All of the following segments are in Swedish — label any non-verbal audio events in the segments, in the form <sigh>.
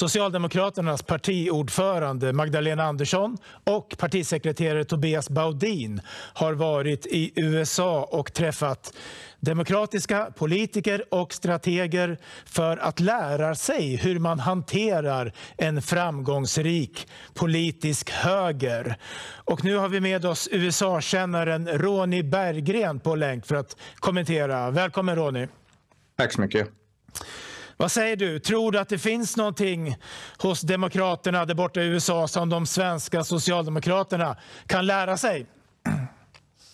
Socialdemokraternas partiordförande Magdalena Andersson och partisekreterare Tobias Baudin har varit i USA och träffat demokratiska politiker och strateger för att lära sig hur man hanterar en framgångsrik politisk höger. Och nu har vi med oss USA-kännaren Ronny Berggren på länk för att kommentera. Välkommen Ronny. Tack så mycket. Vad säger du? Tror du att det finns någonting hos demokraterna där borta i USA som de svenska socialdemokraterna kan lära sig?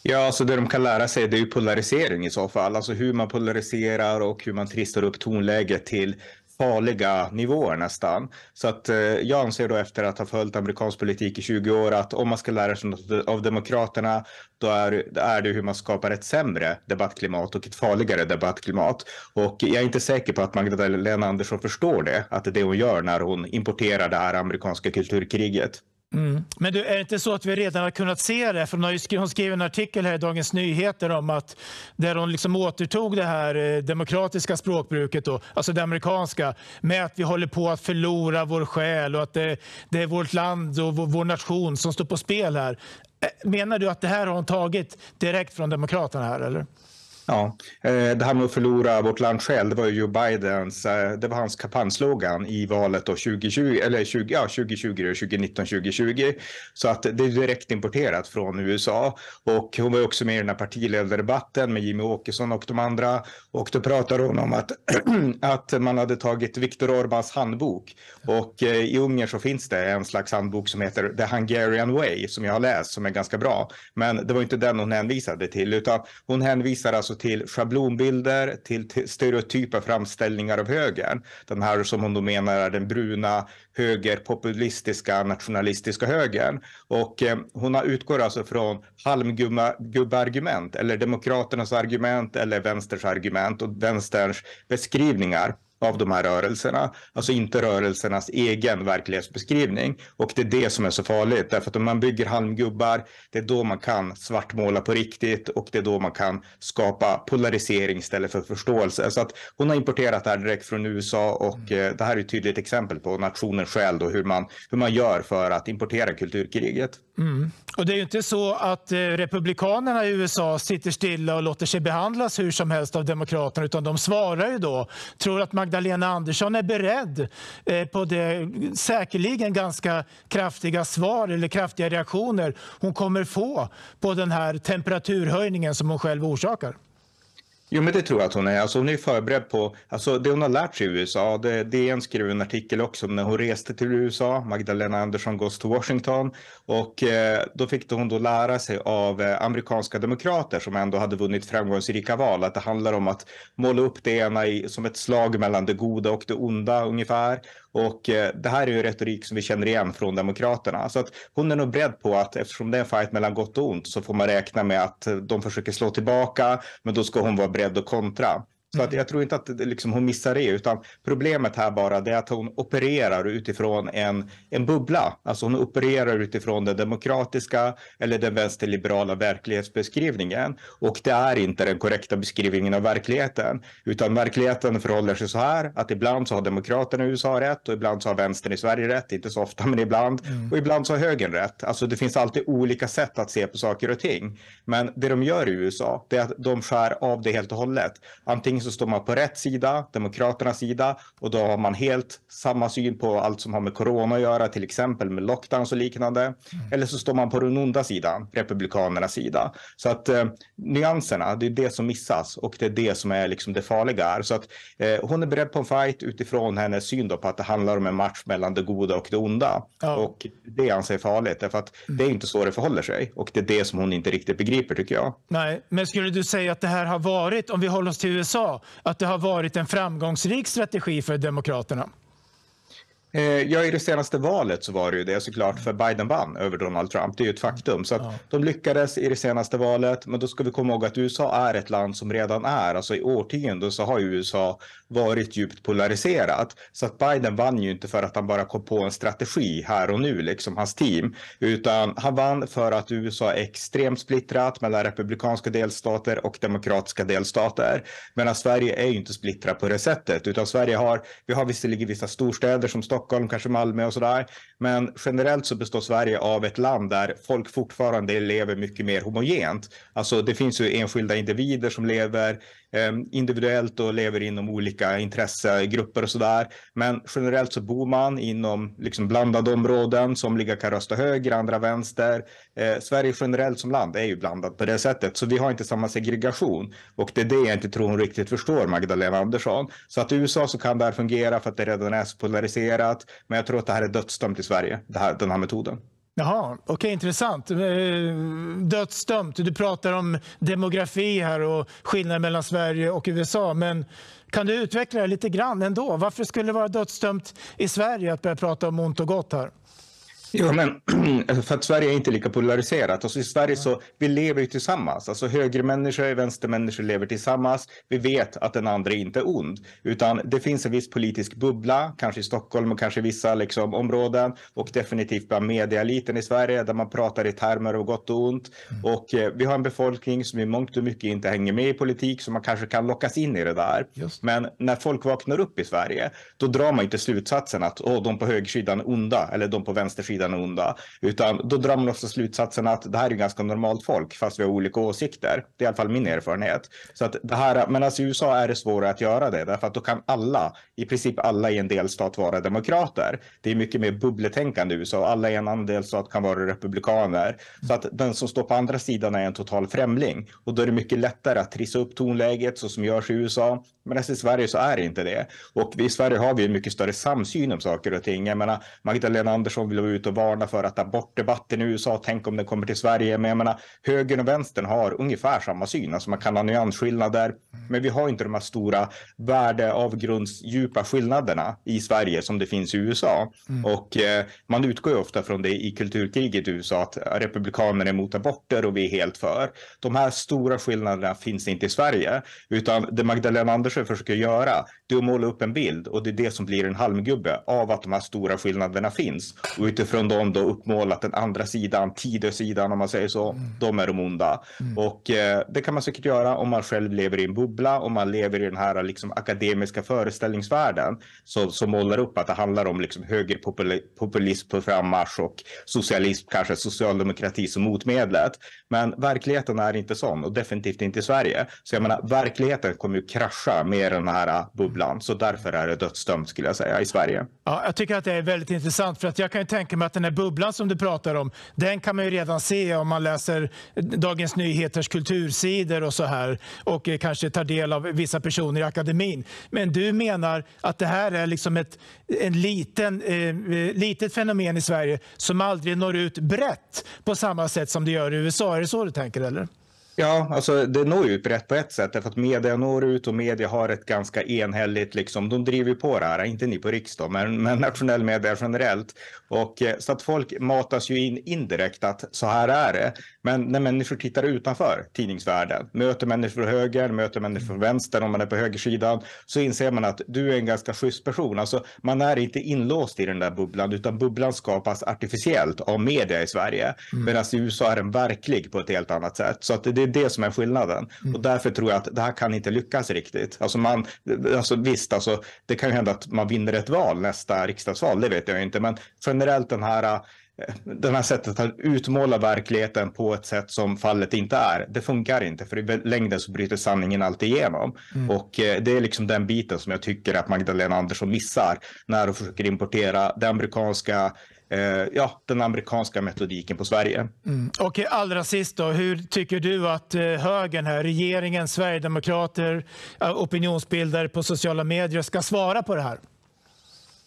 Ja, alltså det de kan lära sig det är ju polarisering i så fall. Alltså hur man polariserar och hur man tristar upp tonläget till farliga nivåer nästan. Så att eh, jag anser då efter att ha följt amerikansk politik i 20 år att om man ska lära sig något av Demokraterna, då är, är det hur man skapar ett sämre debattklimat och ett farligare debattklimat. Och jag är inte säker på att Magdalena Andersson förstår det, att det är det hon gör när hon importerar det här amerikanska kulturkriget. Mm. Men du, är det inte så att vi redan har kunnat se det? För hon, har ju skrev, hon skrev en artikel här i Dagens Nyheter om att där hon liksom återtog det här eh, demokratiska språkbruket, då, alltså det amerikanska, med att vi håller på att förlora vår själ och att det, det är vårt land och vår, vår nation som står på spel här. Eh, menar du att det här har hon tagit direkt från Demokraterna här eller? Ja, eh, det här med att förlora vårt land själv, det var ju Bidens, eh, det var hans kampanjslogan i valet då 2020, eller 20, ja, 2020, 2019, 2020. Så att det är direkt importerat från USA. Och hon var också med i den här partiledardebatten med Jimmy Åkesson och de andra. Och då pratade hon om att, <clears throat> att man hade tagit Viktor Orbans handbok. Och eh, i Ungern så finns det en slags handbok som heter The Hungarian Way, som jag har läst, som är ganska bra. Men det var inte den hon hänvisade till, utan hon hänvisar alltså till schablonbilder, till stereotypa framställningar av högern. Den här som hon då menar är den bruna högerpopulistiska nationalistiska högern. Och eh, hon utgår alltså från halmgubbargument eller demokraternas argument eller vänsterns argument och vänsterns beskrivningar av de här rörelserna. Alltså inte rörelsernas egen verklighetsbeskrivning. Och det är det som är så farligt. Därför att om man bygger halmgubbar, det är då man kan svartmåla på riktigt och det är då man kan skapa polarisering istället för förståelse. Så att hon har importerat det här direkt från USA och mm. eh, det här är ett tydligt exempel på nationens själ, och hur man, hur man gör för att importera kulturkriget. Mm. Och det är ju inte så att eh, republikanerna i USA sitter stilla och låter sig behandlas hur som helst av demokraterna, utan de svarar ju då. Tror att Magdalena Andersson är beredd eh, på det säkerligen ganska kraftiga svar eller kraftiga reaktioner hon kommer få på den här temperaturhöjningen som hon själv orsakar? Jo, men det tror jag att hon är. Alltså, hon är förberedd på alltså, det hon har lärt sig i USA. Det, DN skrev en artikel också om när hon reste till USA. Magdalena Andersson goes till Washington. Och eh, då fick hon då lära sig av eh, amerikanska demokrater som ändå hade vunnit framgångsrika val att det handlar om att måla upp det ena i, som ett slag mellan det goda och det onda ungefär. Och eh, det här är ju retorik som vi känner igen från Demokraterna. Så att hon är nog beredd på att eftersom det är en fight mellan gott och ont så får man räkna med att de försöker slå tillbaka, men då ska hon vara beredd att kontra. Så att jag tror inte att liksom, hon missar det, utan problemet här bara är att hon opererar utifrån en, en bubbla. Alltså hon opererar utifrån den demokratiska eller den vänsterliberala verklighetsbeskrivningen. Och det är inte den korrekta beskrivningen av verkligheten, utan verkligheten förhåller sig så här att ibland så har demokraterna i USA rätt och ibland så har vänstern i Sverige rätt, inte så ofta men ibland. Mm. Och ibland så har högern rätt. Alltså det finns alltid olika sätt att se på saker och ting. Men det de gör i USA, det är att de skär av det helt och hållet. Antingen så står man på rätt sida, Demokraternas sida, och då har man helt samma syn på allt som har med corona att göra, till exempel med lockdowns och liknande. Mm. Eller så står man på den onda sidan, Republikanernas sida. Så att eh, nyanserna, det är det som missas och det är det som är liksom det farliga. Är. Så att eh, hon är beredd på en fight utifrån hennes syn på att det handlar om en match mellan det goda och det onda. Ja. Och det anser jag är farligt, därför att mm. det är mm. inte så det förhåller sig. Och det är det som hon inte riktigt begriper, tycker jag. Nej, men skulle du säga att det här har varit, om vi håller oss till USA, att det har varit en framgångsrik strategi för Demokraterna. Eh, ja, i det senaste valet så var det ju det såklart, för Biden vann över Donald Trump. Det är ju ett faktum. Så ja. de lyckades i det senaste valet, men då ska vi komma ihåg att USA är ett land som redan är, alltså i årtionden så har USA varit djupt polariserat. Så att Biden vann ju inte för att han bara kom på en strategi här och nu, liksom hans team, utan han vann för att USA är extremt splittrat mellan republikanska delstater och demokratiska delstater. Medan Sverige är ju inte splittrat på det sättet, utan Sverige har, vi har visserligen vissa storstäder som Stockholm Stockholm, kanske Malmö och sådär. Men generellt så består Sverige av ett land där folk fortfarande lever mycket mer homogent. Alltså det finns ju enskilda individer som lever eh, individuellt och lever inom olika intressegrupper och sådär. Men generellt så bor man inom liksom blandade områden. Somliga kan rösta höger, andra vänster. Eh, Sverige generellt som land är ju blandat på det sättet, så vi har inte samma segregation. Och det är det jag inte tror hon riktigt förstår, Magdalena Andersson. Så att i USA så kan det här fungera för att det redan är så polariserat diskuterat, men jag tror att det här är dödsdömt i Sverige, här, den här metoden. Jaha, okej, okay, intressant. Eh, dödsdömt. Du pratar om demografi här och skillnader mellan Sverige och USA. Men kan du utveckla det lite grann ändå? Varför skulle det vara dödsdömt i Sverige att börja prata om ont och gott här? Jo, men <clears throat> för att Sverige är inte lika polariserat. Alltså, I Sverige så vi lever ju tillsammans. Alltså högermänniskor och vänstermänniskor lever tillsammans. Vi vet att den andra inte är ond, utan det finns en viss politisk bubbla, kanske i Stockholm och kanske vissa liksom, områden och definitivt bland medialiten i Sverige där man pratar i termer av gott och ont. Mm. Och eh, vi har en befolkning som i mångt och mycket inte hänger med i politik, så man kanske kan lockas in i det där. Just. Men när folk vaknar upp i Sverige, då drar man inte slutsatsen att oh, de på högersidan är onda eller de på vänstersidan sidan onda. Utan då drar man också slutsatsen att det här är ganska normalt folk, fast vi har olika åsikter. Det är i alla fall min erfarenhet. Så att det här, men alltså i USA är det svårare att göra det, därför att då kan alla, i princip alla i en delstat vara demokrater. Det är mycket mer bubbletänkande i USA. Alla i en annan delstat kan vara republikaner. Så att den som står på andra sidan är en total främling. Och då är det mycket lättare att trissa upp tonläget så som görs i USA. Men alltså i Sverige så är det inte det. Och i Sverige har vi en mycket större samsyn om saker och ting. Jag menar, Magdalena Andersson vill vara ute och varnar för att abortdebatten i USA, tänk om den kommer till Sverige. Men jag menar, högern och vänstern har ungefär samma syn. Alltså man kan ha nyansskillnader, men vi har inte de här stora värdeavgrundsdjupa skillnaderna i Sverige som det finns i USA. Mm. Och eh, man utgår ju ofta från det i kulturkriget i USA, att republikanerna är emot aborter och vi är helt för. De här stora skillnaderna finns inte i Sverige, utan det Magdalena Andersson försöker göra, det är att måla upp en bild och det är det som blir en halmgubbe av att de här stora skillnaderna finns. Och utifrån utifrån dem då uppmålat den andra sidan, Tidösidan om man säger så. Mm. De är de onda. Mm. Och eh, det kan man säkert göra om man själv lever i en bubbla, om man lever i den här liksom, akademiska föreställningsvärlden så, som målar upp att det handlar om liksom, högerpopulism på frammarsch och socialism, kanske socialdemokrati som motmedlet. Men verkligheten är inte sån och definitivt inte i Sverige. Så jag menar, verkligheten kommer ju krascha med den här bubblan. Så därför är det dödsdömt skulle jag säga i Sverige. Ja, jag tycker att det är väldigt intressant för att jag kan ju tänka mig att den här bubblan som du pratar om, den kan man ju redan se om man läser Dagens Nyheters kultursidor och så här och eh, kanske tar del av vissa personer i akademin. Men du menar att det här är liksom ett en liten, eh, litet fenomen i Sverige som aldrig når ut brett på samma sätt som det gör i USA. Är det så du tänker? eller? Ja, alltså det når ut brett på ett sätt därför att media når ut och media har ett ganska enhälligt, liksom, de driver på det här, inte ni på riksdagen, men, men nationell media generellt. Och, eh, så att folk matas ju in indirekt att så här är det. Men när människor tittar utanför tidningsvärlden, möter människor från höger, möter människor från vänster om man är på högersidan, så inser man att du är en ganska schysst person. Alltså, man är inte inlåst i den där bubblan, utan bubblan skapas artificiellt av media i Sverige. Mm. Medan i USA är den verklig på ett helt annat sätt. Så att det är det som är skillnaden. Mm. Och därför tror jag att det här kan inte lyckas riktigt. Alltså man, alltså visst, alltså, det kan ju hända att man vinner ett val nästa riksdagsval, det vet jag inte. Men generellt den här eh, den här sättet att utmåla verkligheten på ett sätt som fallet inte är, det funkar inte för i längden så bryter sanningen alltid igenom. Mm. Och eh, det är liksom den biten som jag tycker att Magdalena Andersson missar när hon försöker importera det amerikanska Eh, ja, den amerikanska metodiken på Sverige. Mm. Och allra sist, då, hur tycker du att eh, högern, här, regeringen, sverigedemokrater, eh, opinionsbildare på sociala medier ska svara på det här?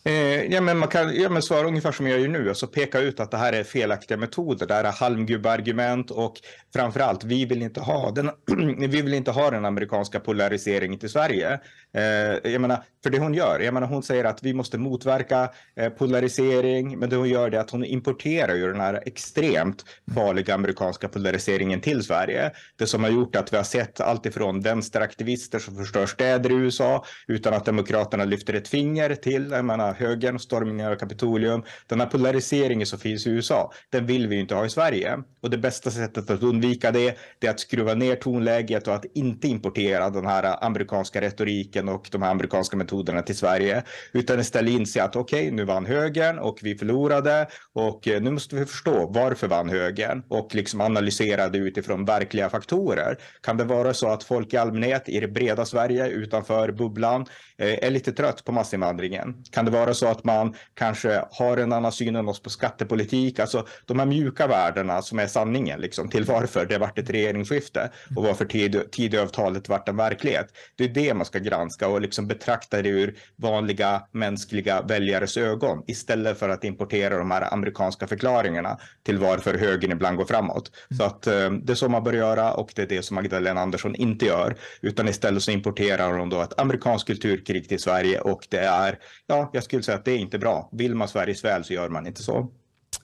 Eh, ja, men man kan ja, men svara ungefär som jag gör nu, alltså peka ut att det här är felaktiga metoder. Det här är halmgubbargument och framförallt, vi vill inte ha den, <clears throat> vi vill inte ha den amerikanska polariseringen till Sverige. Eh, jag menar, för det hon gör, jag menar, hon säger att vi måste motverka eh, polarisering, men det hon gör är att hon importerar ju den här extremt farliga amerikanska polariseringen till Sverige. Det som har gjort att vi har sett allt ifrån vänsteraktivister som förstör städer i USA utan att demokraterna lyfter ett finger till, jag menar, högern och stormningen av Kapitolium. Den här polariseringen som finns i USA, den vill vi ju inte ha i Sverige. Och det bästa sättet att undvika det, det är att skruva ner tonläget och att inte importera den här amerikanska retoriken och de här amerikanska metoderna till Sverige, utan istället inse att okej, okay, nu vann högern och vi förlorade och eh, nu måste vi förstå varför vann högern och liksom analysera det utifrån verkliga faktorer. Kan det vara så att folk i allmänhet i det breda Sverige utanför bubblan eh, är lite trött på massinvandringen? Kan det vara vara så att man kanske har en annan syn än oss på skattepolitik. Alltså de här mjuka värdena som är sanningen liksom, till varför det vart ett regeringsskifte och varför Tidöavtalet vart en verklighet. Det är det man ska granska och liksom betrakta det ur vanliga mänskliga väljares ögon istället för att importera de här amerikanska förklaringarna till varför högern ibland går framåt. Så att eh, det är så man bör göra och det är det som Magdalena Andersson inte gör, utan istället så importerar hon då ett amerikanskt kulturkrig till Sverige och det är, ja, jag skulle säga att det är inte bra. Vill man Sveriges väl så gör man inte så.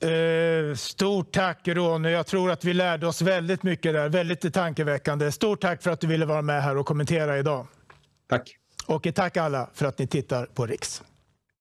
Uh, stort tack Ronny. Jag tror att vi lärde oss väldigt mycket där. Väldigt tankeväckande. Stort tack för att du ville vara med här och kommentera idag. Tack. Och tack alla för att ni tittar på Riks.